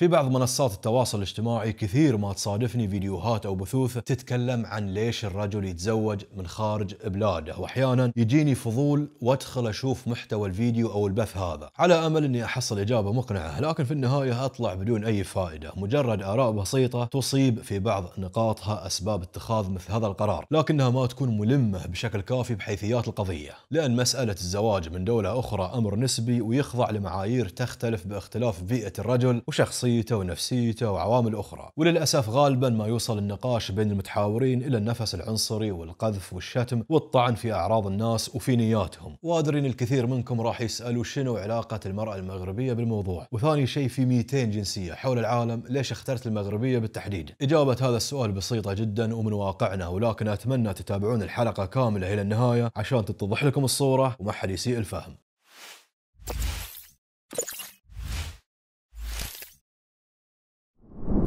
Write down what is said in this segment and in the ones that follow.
في بعض منصات التواصل الاجتماعي كثير ما تصادفني فيديوهات او بثوث تتكلم عن ليش الرجل يتزوج من خارج بلاده واحيانا يجيني فضول وادخل اشوف محتوى الفيديو او البث هذا على امل اني احصل اجابه مقنعه لكن في النهايه اطلع بدون اي فائده مجرد اراء بسيطه تصيب في بعض نقاطها اسباب اتخاذ مثل هذا القرار لكنها ما تكون ملمه بشكل كافي بحيثيات القضيه لان مساله الزواج من دوله اخرى امر نسبي ويخضع لمعايير تختلف باختلاف بيئه الرجل وشخصيه شخصيته ونفسيته وعوامل أخرى وللأسف غالبا ما يوصل النقاش بين المتحاورين إلى النفس العنصري والقذف والشتم والطعن في أعراض الناس وفي نياتهم وأدري أن الكثير منكم راح يسألوا شنو علاقة المرأة المغربية بالموضوع وثاني شيء في 200 جنسية حول العالم ليش اخترت المغربية بالتحديد إجابة هذا السؤال بسيطة جدا ومن واقعنا ولكن أتمنى تتابعون الحلقة كاملة إلى النهاية عشان تتضح لكم الصورة وما حد يسيء الفهم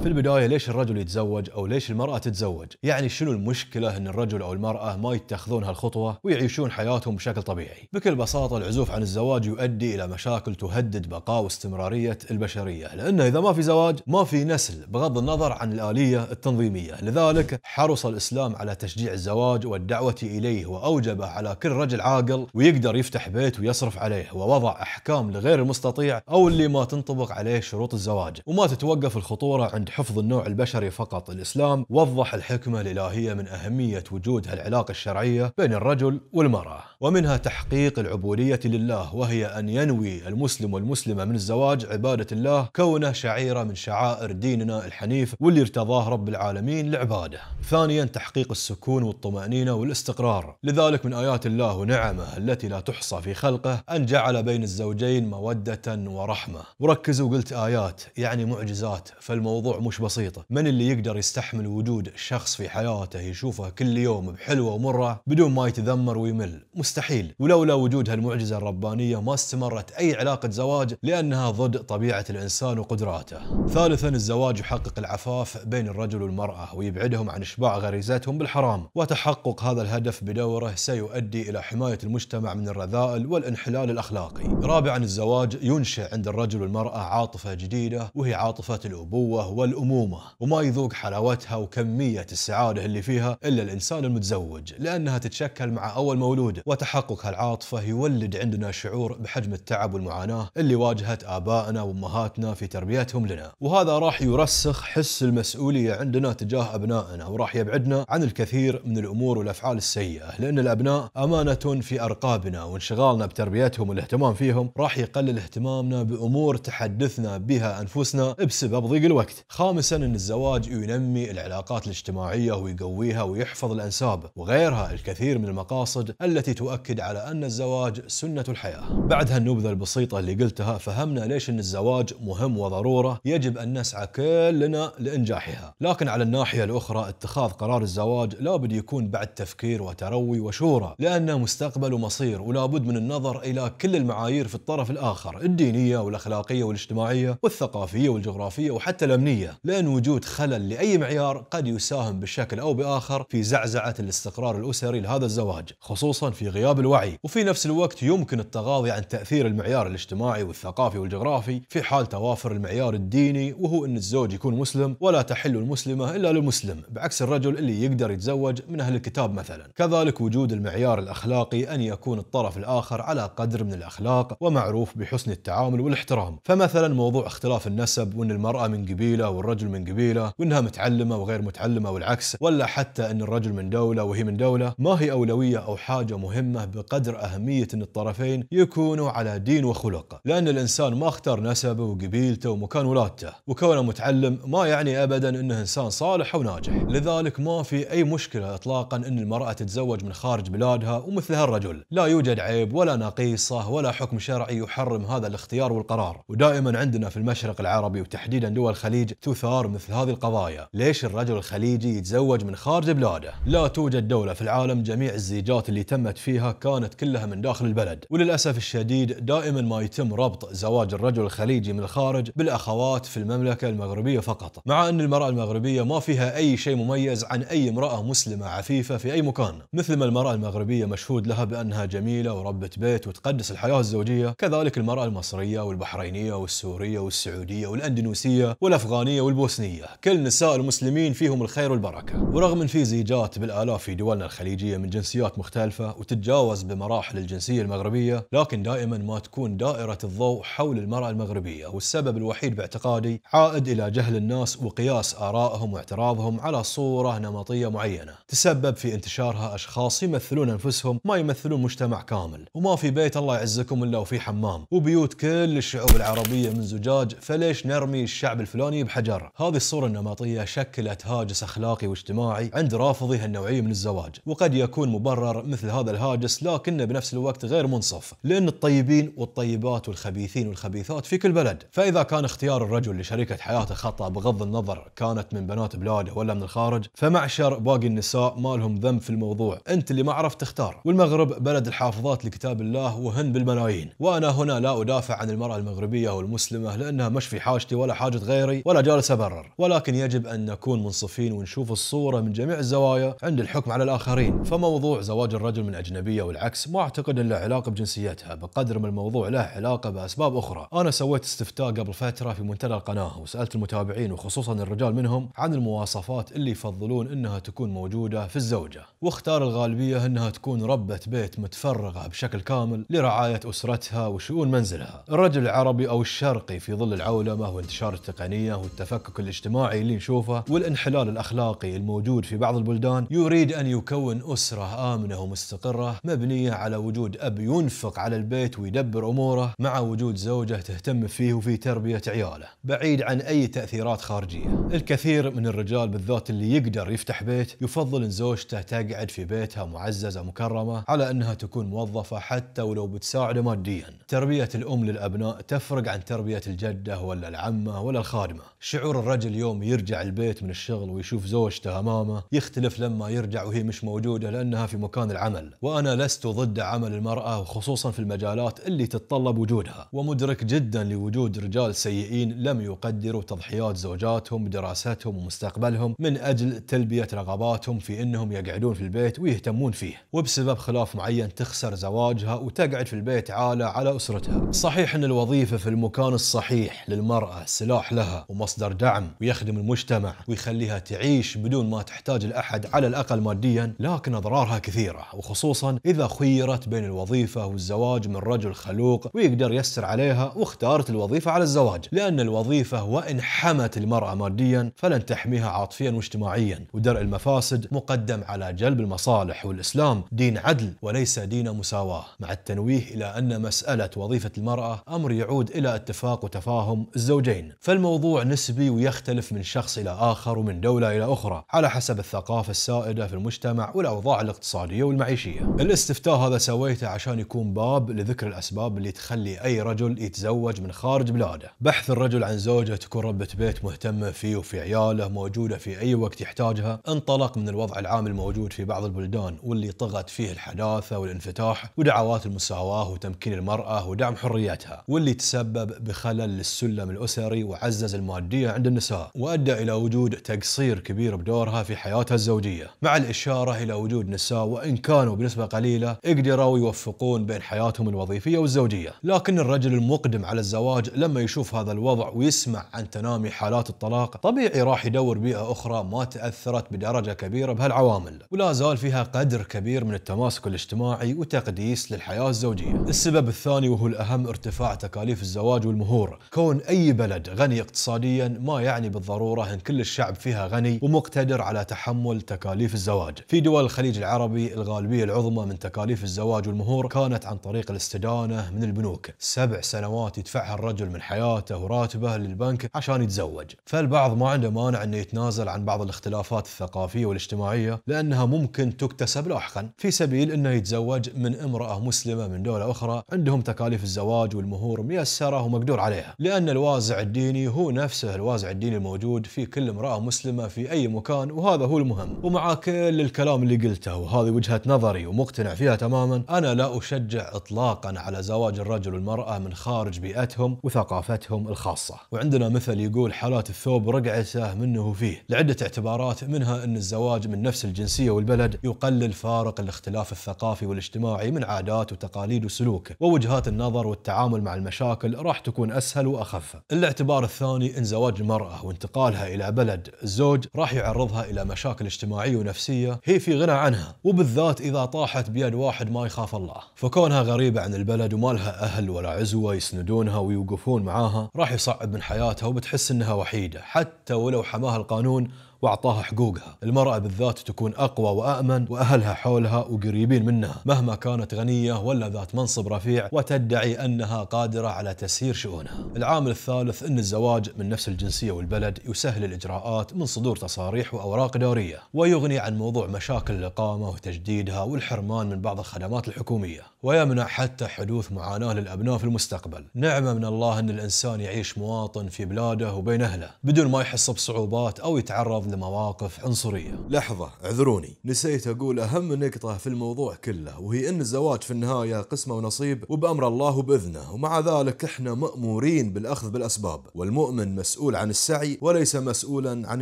في البدايه ليش الرجل يتزوج او ليش المراه تتزوج؟ يعني شنو المشكله ان الرجل او المراه ما يتخذون هالخطوه ويعيشون حياتهم بشكل طبيعي؟ بكل بساطه العزوف عن الزواج يؤدي الى مشاكل تهدد بقاء واستمراريه البشريه، لانه اذا ما في زواج ما في نسل بغض النظر عن الاليه التنظيميه، لذلك حرص الاسلام على تشجيع الزواج والدعوه اليه واوجبه على كل رجل عاقل ويقدر يفتح بيت ويصرف عليه، ووضع احكام لغير المستطيع او اللي ما تنطبق عليه شروط الزواج، وما تتوقف الخطوره عند حفظ النوع البشري فقط الإسلام وضح الحكمة الإلهية من أهمية وجود هالعلاقة الشرعية بين الرجل والمرأة ومنها تحقيق العبودية لله وهي أن ينوي المسلم والمسلمة من الزواج عبادة الله كونه شعيرة من شعائر ديننا الحنيف واللي ارتضاه رب العالمين لعباده ثانيا تحقيق السكون والطمأنينة والاستقرار لذلك من آيات الله ونعمه التي لا تحصى في خلقه أن جعل بين الزوجين مودة ورحمة وركزوا قلت آيات يعني معجزات فالموضوع مش بسيطة من اللي يقدر يستحمل وجود شخص في حياته يشوفه كل يوم بحلوة ومرة بدون ما يتذمر ويمل مستحيل ولولا وجود هالمعجزة الربانية ما استمرت أي علاقة زواج لأنها ضد طبيعة الإنسان وقدراته ثالثا الزواج يحقق العفاف بين الرجل والمرأة ويبعدهم عن إشباع غريزتهم بالحرام وتحقق هذا الهدف بدوره سيؤدي إلى حماية المجتمع من الرذائل والانحلال الأخلاقي رابعا الزواج ينشئ عند الرجل والمرأة عاطفة جديدة وهي عاطفة الأبوة وال الأمومة وما يذوق حلاوتها وكمية السعادة اللي فيها إلا الإنسان المتزوج لأنها تتشكل مع أول مولود وتحقق هالعاطفة يولد عندنا شعور بحجم التعب والمعاناة اللي واجهت آبائنا وأمهاتنا في تربيتهم لنا وهذا راح يرسخ حس المسؤولية عندنا تجاه أبنائنا وراح يبعدنا عن الكثير من الأمور والأفعال السيئة لأن الأبناء أمانة في أرقابنا وانشغالنا بتربيتهم والاهتمام فيهم راح يقلل اهتمامنا بأمور تحدثنا بها أنفسنا بسبب ضيق الوقت خامسا أن الزواج ينمي العلاقات الاجتماعية ويقويها ويحفظ الأنساب وغيرها الكثير من المقاصد التي تؤكد على أن الزواج سنة الحياة بعد هالنبذة البسيطة اللي قلتها فهمنا ليش أن الزواج مهم وضرورة يجب أن نسعى كلنا لإنجاحها لكن على الناحية الأخرى اتخاذ قرار الزواج لابد يكون بعد تفكير وتروي وشورى لأنه مستقبل ومصير ولابد من النظر إلى كل المعايير في الطرف الآخر الدينية والأخلاقية والاجتماعية والثقافية والجغرافية وحتى الأمنية لأن وجود خلل لأي معيار قد يساهم بشكل أو بآخر في زعزعة الاستقرار الأسري لهذا الزواج خصوصا في غياب الوعي وفي نفس الوقت يمكن التغاضي عن تأثير المعيار الاجتماعي والثقافي والجغرافي في حال توافر المعيار الديني وهو أن الزوج يكون مسلم ولا تحل المسلمة إلا للمسلم بعكس الرجل اللي يقدر يتزوج من أهل الكتاب مثلا كذلك وجود المعيار الأخلاقي أن يكون الطرف الآخر على قدر من الأخلاق ومعروف بحسن التعامل والاحترام فمثلا موضوع اختلاف النسب وأن المرأة من قبيلة والرجل من قبيله وانها متعلمه وغير متعلمه والعكس ولا حتى ان الرجل من دوله وهي من دوله ما هي اولويه او حاجه مهمه بقدر اهميه ان الطرفين يكونوا على دين وخلق لان الانسان ما اختار نسبه وقبيلته ومكان ولادته وكونه متعلم ما يعني ابدا انه انسان صالح وناجح لذلك ما في اي مشكله اطلاقا ان المراه تتزوج من خارج بلادها ومثلها الرجل لا يوجد عيب ولا نقيصه ولا حكم شرعي يحرم هذا الاختيار والقرار ودائما عندنا في المشرق العربي وتحديدا دول الخليج تثار مثل هذه القضايا ليش الرجل الخليجي يتزوج من خارج بلاده لا توجد دولة في العالم جميع الزيجات اللي تمت فيها كانت كلها من داخل البلد وللأسف الشديد دائما ما يتم ربط زواج الرجل الخليجي من الخارج بالأخوات في المملكة المغربية فقط مع أن المرأة المغربية ما فيها أي شيء مميز عن أي امرأة مسلمة عفيفة في أي مكان مثل ما المرأة المغربية مشهود لها بأنها جميلة وربة بيت وتقدس الحياة الزوجية كذلك المرأة المصرية والبحرينية والسورية والسعودية والأندونيسية والأفغانية الألبانية والبوسنية كل نساء المسلمين فيهم الخير والبركة ورغم أن في زيجات بالآلاف في دولنا الخليجية من جنسيات مختلفة وتتجاوز بمراحل الجنسية المغربية لكن دائما ما تكون دائرة الضوء حول المرأة المغربية والسبب الوحيد باعتقادي عائد إلى جهل الناس وقياس آرائهم واعتراضهم على صورة نمطية معينة تسبب في انتشارها أشخاص يمثلون أنفسهم ما يمثلون مجتمع كامل وما في بيت الله يعزكم إلا وفي حمام وبيوت كل الشعوب العربية من زجاج فليش نرمي الشعب الفلاني بحد الحجر هذه الصورة النمطية شكلت هاجس أخلاقي واجتماعي عند رافضي هالنوعية من الزواج وقد يكون مبرر مثل هذا الهاجس لكنه بنفس الوقت غير منصف لأن الطيبين والطيبات والخبيثين والخبيثات في كل بلد فإذا كان اختيار الرجل لشريكة حياته خطأ بغض النظر كانت من بنات بلاده ولا من الخارج فمعشر باقي النساء ما لهم ذنب في الموضوع أنت اللي ما عرفت تختار والمغرب بلد الحافظات لكتاب الله وهن بالملايين وأنا هنا لا أدافع عن المرأة المغربية والمسلمة لأنها مش في حاجتي ولا حاجة غيري ولا جالس أبرر ولكن يجب أن نكون منصفين ونشوف الصورة من جميع الزوايا عند الحكم على الآخرين فموضوع زواج الرجل من أجنبية والعكس ما أعتقد أن له علاقة بجنسيتها بقدر ما الموضوع له علاقة بأسباب أخرى أنا سويت استفتاء قبل فترة في منتدى القناة وسألت المتابعين وخصوصا الرجال منهم عن المواصفات اللي يفضلون أنها تكون موجودة في الزوجة واختار الغالبية أنها تكون ربة بيت متفرغة بشكل كامل لرعاية أسرتها وشؤون منزلها الرجل العربي أو الشرقي في ظل العولمة وانتشار التقنية والتقنية التفكك الاجتماعي اللي نشوفه والانحلال الأخلاقي الموجود في بعض البلدان يريد أن يكون أسرة آمنة ومستقرة مبنية على وجود أب ينفق على البيت ويدبر أموره مع وجود زوجة تهتم فيه وفي تربية عياله بعيد عن أي تأثيرات خارجية الكثير من الرجال بالذات اللي يقدر يفتح بيت يفضل أن زوجته تقعد في بيتها معززة مكرمة على أنها تكون موظفة حتى ولو بتساعده ماديا تربية الأم للأبناء تفرق عن تربية الجدة ولا العمة ولا الخادمة شعور الرجل يوم يرجع البيت من الشغل ويشوف زوجته امامه يختلف لما يرجع وهي مش موجوده لانها في مكان العمل، وانا لست ضد عمل المراه وخصوصا في المجالات اللي تتطلب وجودها، ومدرك جدا لوجود رجال سيئين لم يقدروا تضحيات زوجاتهم بدراستهم ومستقبلهم من اجل تلبيه رغباتهم في انهم يقعدون في البيت ويهتمون فيه، وبسبب خلاف معين تخسر زواجها وتقعد في البيت عالة على اسرتها. صحيح ان الوظيفه في المكان الصحيح للمراه سلاح لها ومصدر مصدر دعم ويخدم المجتمع ويخليها تعيش بدون ما تحتاج لأحد على الأقل ماديا لكن أضرارها كثيرة وخصوصا إذا خيرت بين الوظيفة والزواج من رجل خلوق ويقدر يسر عليها واختارت الوظيفة على الزواج لأن الوظيفة وإن حمت المرأة ماديا فلن تحميها عاطفيا واجتماعيا ودرء المفاسد مقدم على جلب المصالح والإسلام دين عدل وليس دين مساواة مع التنويه إلى أن مسألة وظيفة المرأة أمر يعود إلى اتفاق وتفاهم الزوجين فالموضوع نسبي نسبي ويختلف من شخص إلى آخر ومن دولة إلى أخرى على حسب الثقافة السائدة في المجتمع والأوضاع الاقتصادية والمعيشية الاستفتاء هذا سويته عشان يكون باب لذكر الأسباب اللي تخلي أي رجل يتزوج من خارج بلاده بحث الرجل عن زوجة تكون ربة بيت مهتمة فيه وفي عياله موجودة في أي وقت يحتاجها انطلق من الوضع العام الموجود في بعض البلدان واللي طغت فيه الحداثة والانفتاح ودعوات المساواة وتمكين المرأة ودعم حريتها واللي تسبب بخلل للسلم الأسري وعزز المادية الجنسية عند النساء وأدى إلى وجود تقصير كبير بدورها في حياتها الزوجية مع الإشارة إلى وجود نساء وإن كانوا بنسبة قليلة قدروا يوفقون بين حياتهم الوظيفية والزوجية لكن الرجل المقدم على الزواج لما يشوف هذا الوضع ويسمع عن تنامي حالات الطلاق طبيعي راح يدور بيئة أخرى ما تأثرت بدرجة كبيرة بهالعوامل ولا زال فيها قدر كبير من التماسك الاجتماعي وتقديس للحياة الزوجية السبب الثاني وهو الأهم ارتفاع تكاليف الزواج والمهور كون أي بلد غني اقتصاديا معين ما يعني بالضرورة أن كل الشعب فيها غني ومقتدر على تحمل تكاليف الزواج في دول الخليج العربي الغالبية العظمى من تكاليف الزواج والمهور كانت عن طريق الاستدانة من البنوك سبع سنوات يدفعها الرجل من حياته وراتبه للبنك عشان يتزوج فالبعض ما عنده مانع أنه يتنازل عن بعض الاختلافات الثقافية والاجتماعية لأنها ممكن تكتسب لاحقا في سبيل أنه يتزوج من امرأة مسلمة من دولة أخرى عندهم تكاليف الزواج والمهور ميسرة ومقدور عليها لأن الوازع الديني هو نفسه يشبه الوازع الديني الموجود في كل امرأة مسلمة في أي مكان وهذا هو المهم ومع كل الكلام اللي قلته وهذه وجهة نظري ومقتنع فيها تماما أنا لا أشجع إطلاقا على زواج الرجل والمرأة من خارج بيئتهم وثقافتهم الخاصة وعندنا مثل يقول حالات الثوب رقعته منه فيه لعدة اعتبارات منها أن الزواج من نفس الجنسية والبلد يقلل فارق الاختلاف الثقافي والاجتماعي من عادات وتقاليد وسلوك ووجهات النظر والتعامل مع المشاكل راح تكون أسهل وأخف الاعتبار الثاني أن زواج زواج المرأة وانتقالها إلى بلد الزوج راح يعرضها إلى مشاكل اجتماعية ونفسية هي في غنى عنها وبالذات إذا طاحت بيد واحد ما يخاف الله فكونها غريبة عن البلد وما لها أهل ولا عزوة يسندونها ويوقفون معاها راح يصعب من حياتها وبتحس إنها وحيدة حتى ولو حماها القانون واعطاها حقوقها المراه بالذات تكون اقوى وامن واهلها حولها وقريبين منها مهما كانت غنيه ولا ذات منصب رفيع وتدعي انها قادره على تسيير شؤونها العامل الثالث ان الزواج من نفس الجنسيه والبلد يسهل الاجراءات من صدور تصاريح واوراق دوريه ويغني عن موضوع مشاكل الاقامه وتجديدها والحرمان من بعض الخدمات الحكوميه ويمنع حتى حدوث معاناه للابناء في المستقبل نعمه من الله ان الانسان يعيش مواطن في بلاده وبين اهله بدون ما يحس بصعوبات او يتعرض لمواقف عنصرية لحظة اعذروني نسيت أقول أهم نقطة في الموضوع كله وهي أن الزواج في النهاية قسمة ونصيب وبأمر الله وبإذنه ومع ذلك إحنا مأمورين بالأخذ بالأسباب والمؤمن مسؤول عن السعي وليس مسؤولا عن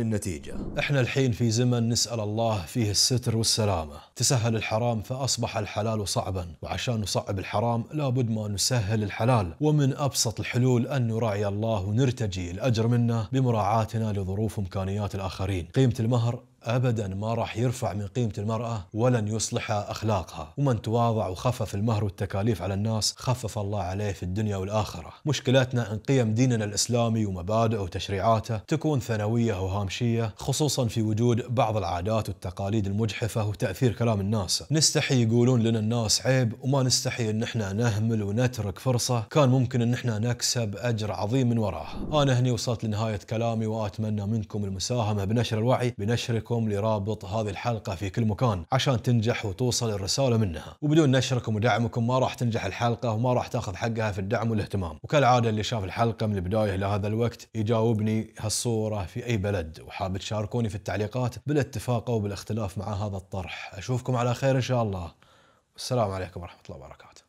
النتيجة إحنا الحين في زمن نسأل الله فيه الستر والسلامة تسهل الحرام فأصبح الحلال صعبا وعشان نصعب الحرام لابد ما نسهل الحلال ومن أبسط الحلول أن نراعي الله ونرتجي الأجر منه بمراعاتنا لظروف وإمكانيات الآخرين قيمة المهر ابدا ما راح يرفع من قيمه المراه ولن يصلح اخلاقها ومن تواضع وخفف المهر والتكاليف على الناس خفف الله عليه في الدنيا والاخره مشكلتنا ان قيم ديننا الاسلامي ومبادئه وتشريعاته تكون ثانويه وهامشيه خصوصا في وجود بعض العادات والتقاليد المجحفه وتاثير كلام الناس نستحي يقولون لنا الناس عيب وما نستحي ان احنا نهمل ونترك فرصه كان ممكن ان احنا نكسب اجر عظيم من وراها انا هني وصلت لنهايه كلامي واتمنى منكم المساهمه بنشر الوعي بنشركم وصلكم لرابط هذه الحلقة في كل مكان عشان تنجح وتوصل الرسالة منها وبدون نشركم ودعمكم ما راح تنجح الحلقة وما راح تاخذ حقها في الدعم والاهتمام وكالعادة اللي شاف الحلقة من البداية لهذا الوقت يجاوبني هالصورة في أي بلد وحاب تشاركوني في التعليقات بالاتفاق أو بالاختلاف مع هذا الطرح أشوفكم على خير إن شاء الله والسلام عليكم ورحمة الله وبركاته